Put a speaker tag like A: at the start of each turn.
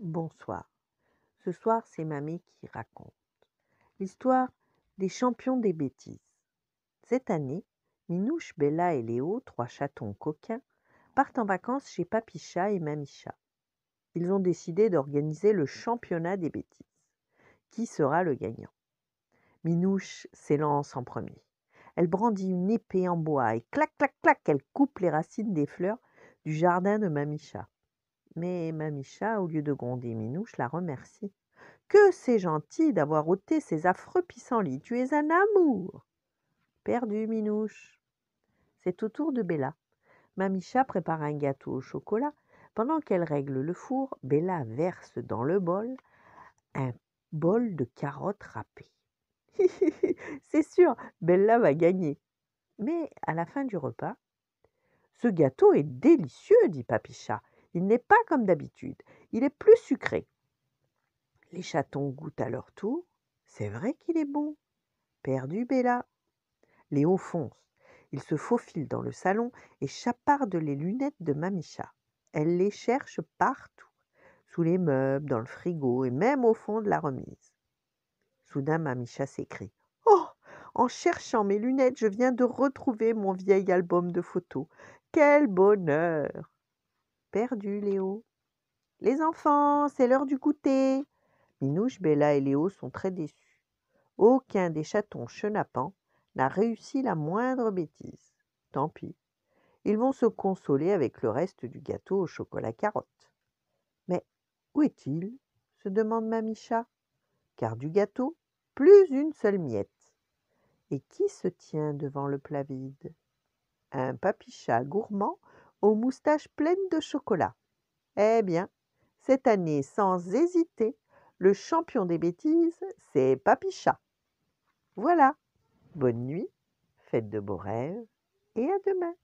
A: Bonsoir. Ce soir, c'est Mamie qui raconte l'histoire des champions des bêtises. Cette année, Minouche, Bella et Léo, trois chatons coquins, partent en vacances chez Papicha et Mamicha. Ils ont décidé d'organiser le championnat des bêtises. Qui sera le gagnant Minouche s'élance en premier. Elle brandit une épée en bois et clac, clac, clac, elle coupe les racines des fleurs du jardin de Mamicha. Mais Mamicha, au lieu de gronder Minouche, la remercie. Que c'est gentil d'avoir ôté ces affreux pissenlits, tu es un amour Perdu, Minouche C'est au tour de Bella. Mamicha prépare un gâteau au chocolat. Pendant qu'elle règle le four, Bella verse dans le bol un bol de carottes râpées. c'est sûr, Bella va gagner. Mais à la fin du repas, ce gâteau est délicieux, dit Papicha. Il n'est pas comme d'habitude, il est plus sucré. Les chatons goûtent à leur tour. C'est vrai qu'il est bon. Perdu, Bella. Léo fonce. Il se faufile dans le salon et chaparde les lunettes de Mamicha. Elle les cherche partout, sous les meubles, dans le frigo et même au fond de la remise. Soudain, Mamicha s'écrie. Oh En cherchant mes lunettes, je viens de retrouver mon vieil album de photos. Quel bonheur perdu, Léo. Les enfants, c'est l'heure du goûter. Minouche, Bella et Léo sont très déçus. Aucun des chatons chenapans n'a réussi la moindre bêtise. Tant pis. Ils vont se consoler avec le reste du gâteau au chocolat carotte. Mais où est-il se demande Mamicha. Car du gâteau, plus une seule miette. Et qui se tient devant le plat vide Un papichat gourmand aux moustaches pleines de chocolat. Eh bien, cette année, sans hésiter, le champion des bêtises, c'est Papicha. Voilà. Bonne nuit, faites de beaux rêves et à demain.